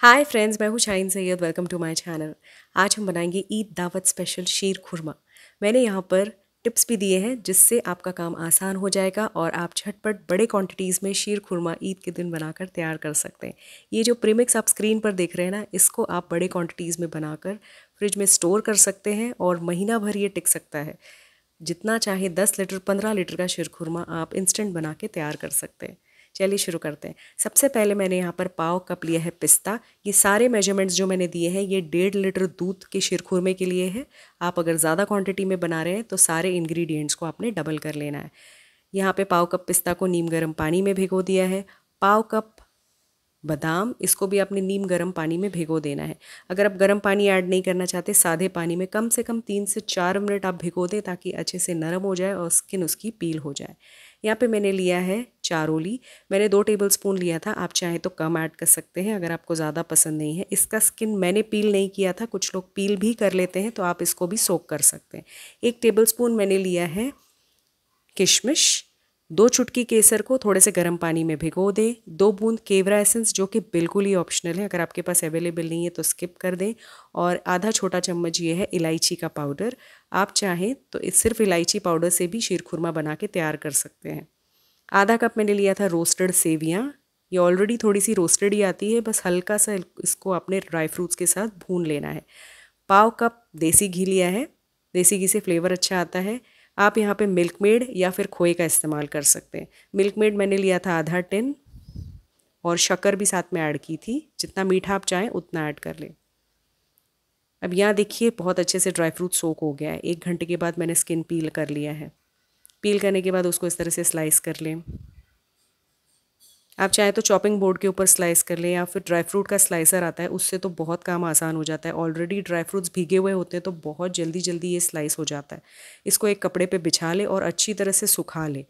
हाय friends मैं हूँ Shine Syed welcome to my channel आज हम बनाएंगे ईद दावत स्पेशल शीर खुरमा मैंने यहाँ पर टिप्स भी दिए हैं जिससे आपका काम आसान हो जाएगा और आप झटपट बड़े क्वांटिटीज़ में शीर खुरमा ईद के दिन बनाकर तैयार कर सकते हैं ये जो प्रीमिक्स आप स्क्रीन पर देख रहे हैं ना इसको आप बड़े क्वान्टिटीज़ में बनाकर फ्रिज में स्टोर कर सकते हैं और महीना भर ये टिक सकता है जितना चाहे दस लीटर पंद्रह लीटर का शीर खुरमा आप इंस्टेंट बना के तैयार कर सकते हैं चलिए शुरू करते हैं सबसे पहले मैंने यहाँ पर पाव कप लिया है पिस्ता ये सारे मेजरमेंट्स जो मैंने दिए हैं ये डेढ़ लीटर दूध के शिरखुरमे के लिए है आप अगर ज़्यादा क्वांटिटी में बना रहे हैं तो सारे इंग्रेडिएंट्स को आपने डबल कर लेना है यहाँ पे पाव कप पिस्ता को नीम गर्म पानी में भिगो दिया है पाव कप बादाम इसको भी आपने नीम गर्म पानी में भिगो देना है अगर आप गर्म पानी ऐड नहीं करना चाहते सादे पानी में कम से कम तीन से चार मिनट आप भिगो दें ताकि अच्छे से नरम हो जाए और स्किन उसकी पील हो जाए यहाँ पे मैंने लिया है चारोली मैंने दो टेबल स्पून लिया था आप चाहें तो कम ऐड कर सकते हैं अगर आपको ज़्यादा पसंद नहीं है इसका स्किन मैंने पील नहीं किया था कुछ लोग पील भी कर लेते हैं तो आप इसको भी सोक कर सकते हैं एक टेबल स्पून मैंने लिया है किशमिश दो चुटकी केसर को थोड़े से गर्म पानी में भिगो दें दो बूंद केवरा एसेंस जो कि बिल्कुल ही ऑप्शनल है अगर आपके पास अवेलेबल नहीं है तो स्किप कर दें और आधा छोटा चम्मच ये है इलायची का पाउडर आप चाहें तो इस सिर्फ इलायची पाउडर से भी शीरखुरमा बना के तैयार कर सकते हैं आधा कप मैंने लिया था रोस्टेड सेवियाँ ये ऑलरेडी थोड़ी सी रोस्टेड ही आती है बस हल्का सा इसको आपने ड्राई फ्रूट्स के साथ भून लेना है पाव कप देसी घी लिया है देसी घी से फ्लेवर अच्छा आता है आप यहाँ पे मिल्क मेड या फिर खोए का इस्तेमाल कर सकते हैं मिल्क मेड मैंने लिया था आधा टिन और शक्कर भी साथ में ऐड की थी जितना मीठा आप चाहें उतना ऐड कर लें अब यहाँ देखिए बहुत अच्छे से ड्राई फ्रूट सोक हो गया है एक घंटे के बाद मैंने स्किन पील कर लिया है पील करने के बाद उसको इस तरह से स्लाइस कर लें आप चाहे तो चॉपिंग बोर्ड के ऊपर स्लाइस कर लें या फिर ड्राई फ्रूट का स्लाइसर आता है उससे तो बहुत काम आसान हो जाता है ऑलरेडी ड्राई फ्रूट्स भीगे हुए होते हैं तो बहुत जल्दी जल्दी ये स्लाइस हो जाता है इसको एक कपड़े पे बिछा लें और अच्छी तरह से सुखा लें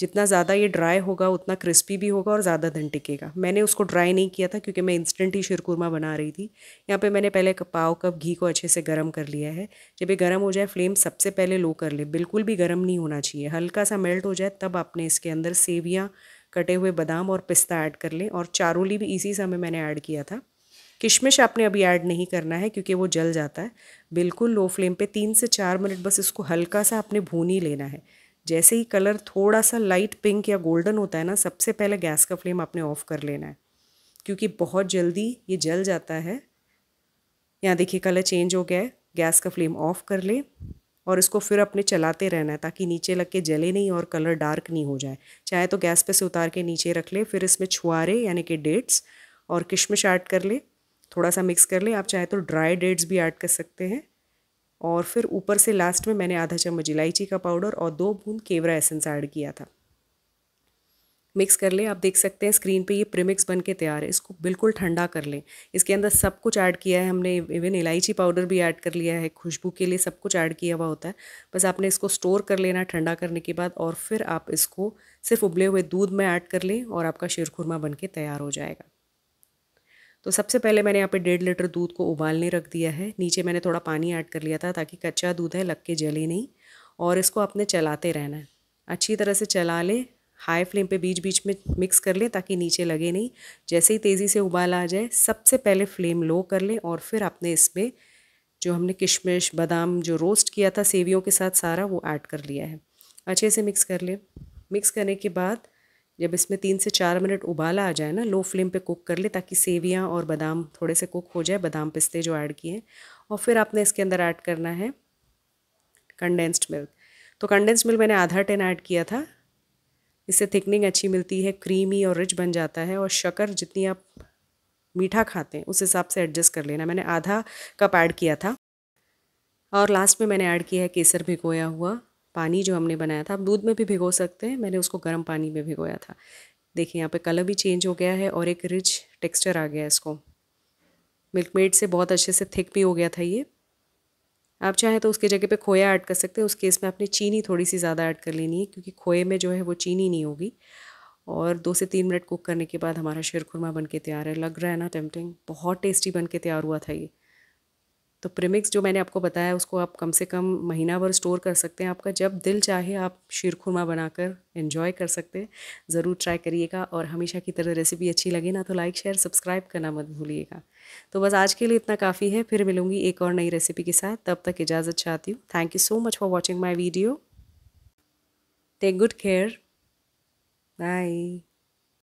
जितना ज़्यादा ये ड्राई होगा उतना क्रिस्पी भी होगा और ज़्यादा दिन टिकेगा मैंने उसको ड्राई नहीं किया था क्योंकि मैं इंस्टेंट ही शिरकुरमा बना रही थी यहाँ पे मैंने पहले पाव कप घी को अच्छे से गर्म कर लिया है जब ये गर्म हो जाए फ्लेम सबसे पहले लो कर ले बिल्कुल भी गर्म नहीं होना चाहिए हल्का सा मेल्ट हो जाए तब आपने इसके अंदर सेवियाँ कटे हुए बादाम और पिस्ता ऐड कर लें और चारोली भी इसी समय मैंने ऐड किया था किशमिश आपने अभी ऐड नहीं करना है क्योंकि वो जल जाता है बिल्कुल लो फ्लेम पे तीन से चार मिनट बस इसको हल्का सा आपने भून ही लेना है जैसे ही कलर थोड़ा सा लाइट पिंक या गोल्डन होता है ना सबसे पहले गैस का फ्लेम आपने ऑफ़ कर लेना है क्योंकि बहुत जल्दी ये जल जाता है यहाँ देखिए कलर चेंज हो गया है गैस का फ्लेम ऑफ़ कर लें और इसको फिर अपने चलाते रहना है ताकि नीचे लग के जले नहीं और कलर डार्क नहीं हो जाए चाहे तो गैस पे से उतार के नीचे रख ले फिर इसमें छुआरे यानी कि डेट्स और किशमिश ऐड कर ले थोड़ा सा मिक्स कर ले आप चाहे तो ड्राई डेट्स भी ऐड कर सकते हैं और फिर ऊपर से लास्ट में मैंने आधा चम्मच इलायची का पाउडर और दो बूंद केवरा एसेंस ऐड किया था मिक्स कर लें आप देख सकते हैं स्क्रीन पे ये प्रीमिक्स बन के तैयार है इसको बिल्कुल ठंडा कर लें इसके अंदर सब कुछ ऐड किया है हमने इवन इलायची पाउडर भी ऐड कर लिया है खुशबू के लिए सब कुछ ऐड किया हुआ होता है बस आपने इसको स्टोर कर लेना ठंडा करने के बाद और फिर आप इसको सिर्फ उबले हुए दूध में ऐड कर लें और आपका शेरखुरमा बन के तैयार हो जाएगा तो सबसे पहले मैंने यहाँ पे डेढ़ लीटर दूध को उबालने रख दिया है नीचे मैंने थोड़ा पानी ऐड कर लिया था ताकि कच्चा दूध है लग के जले नहीं और इसको आपने चलाते रहना है अच्छी तरह से चला लें हाई फ्लेम पे बीच बीच में मिक्स कर लें ताकि नीचे लगे नहीं जैसे ही तेज़ी से उबाल आ जाए सबसे पहले फ्लेम लो कर लें और फिर आपने इसमें जो हमने किशमिश बादाम जो रोस्ट किया था सेवियों के साथ सारा वो ऐड कर लिया है अच्छे से मिक्स कर लें मिक्स करने के बाद जब इसमें तीन से चार मिनट उबाल आ जाए ना लो फ्लेम पे कुक कर ले ताकि सेवियाँ और बादाम थोड़े से कुक हो जाए बादाम पिस्ते जो ऐड किए हैं और फिर आपने इसके अंदर ऐड करना है कंडेंस्ड मिल्क तो कंडेंस्ड मिल्क मैंने आधा टेन ऐड किया था इससे थिकनिंग अच्छी मिलती है क्रीमी और रिच बन जाता है और शक्कर जितनी आप मीठा खाते हैं उस हिसाब से एडजस्ट कर लेना मैंने आधा कप ऐड किया था और लास्ट में मैंने ऐड किया है केसर भिगोया हुआ पानी जो हमने बनाया था आप दूध में भी भिगो सकते हैं मैंने उसको गर्म पानी में भिगोया था देखिए यहाँ पे कलर भी चेंज हो गया है और एक रिच टेक्सचर आ गया है इसको मिल्क मेड से बहुत अच्छे से थिक भी हो गया था ये आप चाहें तो उसके जगह पे खोया ऐड कर सकते हैं उस केस में आपने चीनी थोड़ी सी ज़्यादा ऐड कर लेनी है क्योंकि खोए में जो है वो चीनी नहीं होगी और दो से तीन मिनट कुक करने के बाद हमारा शेरखुरमा बन के तैयार है लग रहा है ना टेम्पटिंग बहुत टेस्टी बन के तैयार हुआ था ये तो प्रिमिक्स जो मैंने आपको बताया उसको आप कम से कम महीना भर स्टोर कर सकते हैं आपका जब दिल चाहे आप शीरखुरमा बनाकर एंजॉय कर सकते हैं ज़रूर ट्राई करिएगा और हमेशा की तरह रेसिपी अच्छी लगे ना तो लाइक शेयर सब्सक्राइब करना मत भूलिएगा तो बस आज के लिए इतना काफ़ी है फिर मिलूंगी एक और नई रेसिपी के साथ तब तक इजाज़त चाहती हूँ thank you so much for watching my video take good care bye